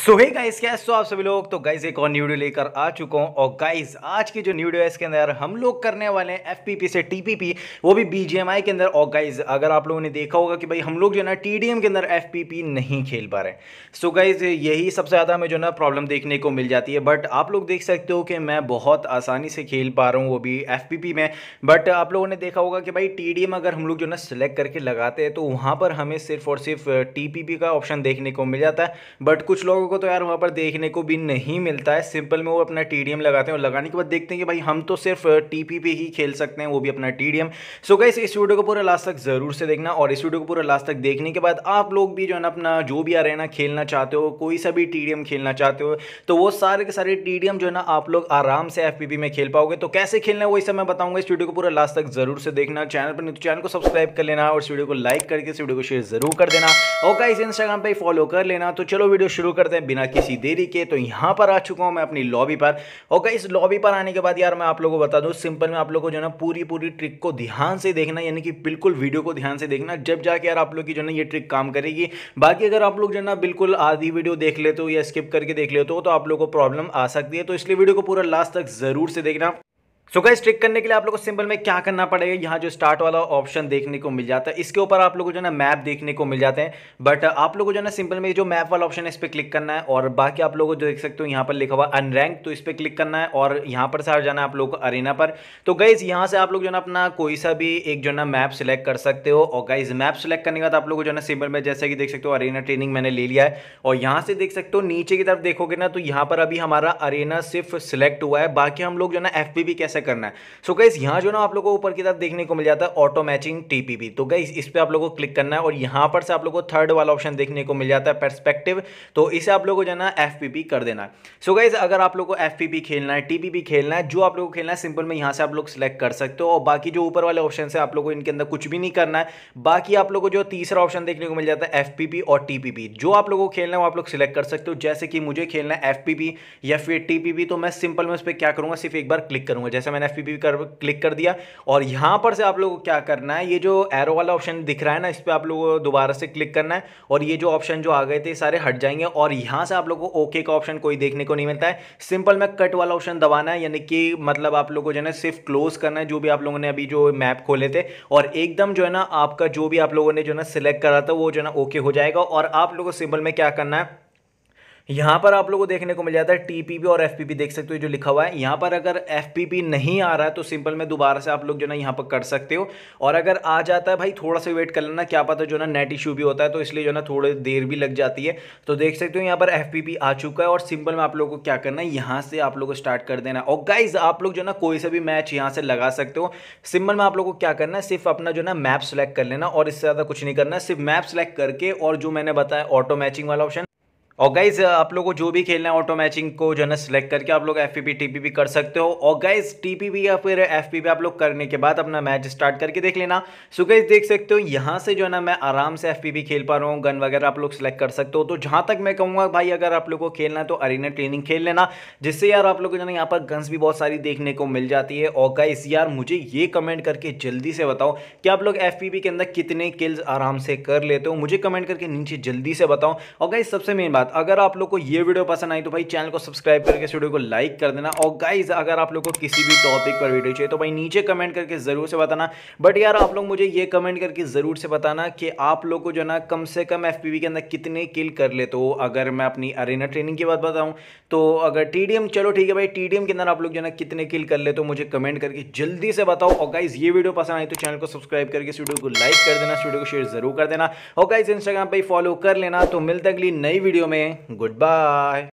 सो hey guys क्या सो आप सभी लोग तो गाइस एक और न्यू वीडियो लेकर आ चुका हूँ और गाइस आज की जो न्यू वीडियो है इसके अंदर हम लोग करने वाले हैं एफपीपी से टीपीपी वो भी बीजीएमआई के अंदर और गाइस अगर आप लोगों ने देखा होगा कि भाई हम लोग जो है ना टीडीएम के अंदर एफपीपी नहीं खेल पा रहे सो गाइज यही सबसे ज़्यादा हमें जो ना प्रॉब्लम देखने को मिल जाती है बट आप लोग देख सकते हो कि मैं बहुत आसानी से खेल पा रहा हूँ वो भी एफ में बट आप लोगों ने देखा होगा कि भाई टी अगर हम लोग जो ना सिलेक्ट करके लगाते हैं तो वहाँ पर हमें सिर्फ और सिर्फ टी का ऑप्शन देखने को मिल जाता है बट कुछ लोग लोगों को तो यार वहाँ पर देखने को भी नहीं मिलता है सिंपल में वो अपना टी लगाते हैं और लगाने के बाद देखते हैं कि भाई हम तो सिर्फ टी पे ही खेल सकते हैं वो भी अपना टी सो गई इस वीडियो को पूरा लास्ट तक ज़रूर से देखना और इस वीडियो को पूरा लास्ट तक देखने के बाद आप लोग भी जो है ना अपना जो भी आ रहे हैं ना खेलना चाहते हो कोई सा भी टी खेलना चाहते हो तो वो सारे के सारे टी जो है ना आप लोग आराम से एफ में खेल पाओगे तो कैसे खेलना है वही सब मैं बताऊंगा इस वीडियो को पूरा लास्ट तक जरूर से देखना चैनल पर नहीं तो चैनल को सब्सक्राइब कर लेना और इस वीडियो को लाइक करके इस वीडियो को शेयर जरूर कर देना और गाइस इंस्टाग्राम पे फॉलो कर लेना तो चलो वीडियो शुरू कर करते हैं बिना किसी देरी के तो यहाँ पर आ चुका हूँ मैं अपनी लॉबी पर ओके इस लॉबी पर आने के बाद यार मैं आप लोगों को बता दूँ सिंपल में आप लोगों को जो ना पूरी पूरी ट्रिक को ध्यान से देखना यानी कि बिल्कुल वीडियो को ध्यान से देखना जब जाके यार आप लोग की जो ना ये ट्रिक काम करेगी बाकी अगर आप लोग जो ना बिल्कुल आधी वीडियो देख लेते हो या स्किप करके देख लेते हो तो आप लोग को प्रॉब्लम आ सकती है तो इसलिए वीडियो को पूरा लास्ट तक ज़रूर से देखना सो गाइस ट्रिक करने के लिए आप लोगों को सिंपल में क्या करना पड़ेगा यहाँ जो स्टार्ट वाला ऑप्शन देखने को मिल जाता है इसके ऊपर आप लोग को जो है ना मैप देखने को मिल जाते हैं बट आप लोग को जो है ना सिंपल में जो मैप वाला ऑप्शन है इस पर क्लिक करना है और बाकी आप लोगों को जो देख सकते हो यहाँ पर लिखा हुआ अनरैंक तो इस पर क्लिक करना है और यहाँ पर सारा जाना है आप लोग को अरेना पर तो गाइज यहाँ से आप लोग जो है ना अपना कोई सा भी एक जो है ना मैप सेलेक्ट कर सकते हो और गाइज मैप सेलेक्ट करने के बाद आप लोग को जो है ना सिंपल में जैसे कि देख सकते हो अरेना ट्रेनिंग मैंने ले लिया है और यहाँ से देख सकते हो नीचे की तरफ देखोगे ना तो यहाँ पर अभी हमारा अरेना सिर्फ सिलेक्ट हुआ है बाकी हम लोग जो है ना एफ कैसे करना है सो so गाइस यहाँ जो ना आप लोगों को ऊपर की तरफ देखने को मिल जाता है ऑटो मैचिंग टीपीपी तो गाइस इस पर आप लोगों को क्लिक करना है और यहाँ पर से आप लोगों को थर्ड वाला ऑप्शन देखने को मिल जाता है पर्सपेक्टिव तो इसे आप लोगों को जाना ना एफ कर देना है सो गाइज अगर आप लोग को एफ खेलना है टी खेलना है जो आप लोग को खेलना है सिंपल में यहाँ से आप लोग सिलेक्ट कर सकते हो और बाकी जो ऊपर वाले ऑप्शन है आप लोग को इनके अंदर कुछ भी नहीं करना है बाकी आप लोग को जो तीसरा ऑप्शन देखने को मिल जाता है एफ और टी जो आप लोगों को खेलना है वो आप लोग सिलेक्ट कर सकते हो जैसे कि मुझे खेलना है एफ या फिर टी तो मैं सिंपल में उस पर क्या करूँगा सिर्फ एक बार क्लिक करूँगा जैसे मैंने एफ पी कर क्लिक कर दिया और यहाँ पर से आप लोगों को क्या करना है ये जो एरो वाला ऑप्शन दिख रहा है ना इस पर आप लोगों को दोबारा से क्लिक करना है और ये जो ऑप्शन जो आ गए थे सारे हट जाएंगे और यहाँ से आप लोगों को ओके का ऑप्शन कोई देखने को नहीं मिलता है सिंपल में कट वाला ऑप्शन दबाना है यानी कि मतलब आप लोग को जो है ना सिर्फ क्लोज करना है जो भी आप लोगों ने अभी जो मैप खोले थे और एकदम जो है ना आपका जो भी आप लोगों ने जो है ना सिलेक्ट करा था वो जो है ना ओके हो जाएगा और आप लोगों को सिंपल में क्या करना है यहाँ पर आप लोग को देखने को मिल जाता है टीपीपी और एफपीपी देख सकते हो जो लिखा हुआ है यहाँ पर अगर एफपीपी नहीं आ रहा है तो सिंपल में दोबारा से आप लोग जो ना यहाँ पर कर सकते हो और अगर आ जाता है भाई थोड़ा सा वेट कर लेना क्या पता जो ना नेट इशू भी होता है तो इसलिए जो ना थोड़ी देर भी लग जाती है तो देख सकते हो यहाँ पर एफ आ चुका है और सिंपल में आप लोग को क्या करना है यहाँ से आप लोग को स्टार्ट कर देना और गाइज आप लोग जो ना कोई सा भी मैच यहाँ से लगा सकते हो सिंपल में आप लोग को क्या करना है सिर्फ अपना जो ना मैप सेलेक्ट कर लेना और इससे ज़्यादा कुछ नहीं करना सिर्फ मैप सेलेक्ट करके और जो मैंने बताया ऑटो मैचिंग वाला ऑप्शन और गाइज आप लोगों को जो भी खेलना है ऑटो मैचिंग को जो है ना सिलेक्ट करके आप लोग एफ पी पी भी कर सकते हो और गाइज टीपीपी या फिर एफ पी आप लोग करने के बाद अपना मैच स्टार्ट करके देख लेना सो गाइज देख सकते हो यहाँ से जो है ना मैं आराम से एफ खेल पा रहा हूँ गन वगैरह आप लोग सेलेक्ट कर सकते हो तो जहाँ तक मैं कहूँगा भाई अगर आप लोग को खेलना है तो अरिना ट्रेनिंग खेल लेना जिससे यार आप लोग को जो है यहाँ पर गन्स भी बहुत सारी देखने को मिल जाती है और गाइज यार मुझे ये कमेंट करके जल्दी से बताओ कि आप लोग एफ के अंदर कितने किल्स आराम से कर लेते हो मुझे कमेंट करके नीचे जल्दी से बताओ और गाइज सबसे मेन बात बात अगर आप लोग को ये वीडियो पसंद आई तो भाई चैनल को सब्सक्राइब करके इस वीडियो को लाइक कर देना और गाइज अगर आप लोग को किसी भी टॉपिक पर वीडियो चाहिए तो भाई नीचे कमेंट करके ज़रूर से बताना बट यार आप लोग मुझे ये कमेंट करके ज़रूर से बताना कि आप लोग को जो ना कम से कम एफ के अंदर कितने किल कर ले तो अगर मैं अपनी अरेना ट्रेनिंग की बात बताऊँ तो अगर टी चलो ठीक है भाई टी के अंदर आप लोग जो ना कितने किल कर ले तो मुझे कमेंट करके जल्दी से बताओ और गाइज ये वीडियो पसंद आई तो चैनल को सब्सक्राइब करके इस वीडियो को लाइक कर देना इस वीडियो को शेयर जरूर कर देना और गाइज इंस्टाग्राम पर फॉलो कर लेना तो मिलते अगली नई वीडियो में में गुड बाय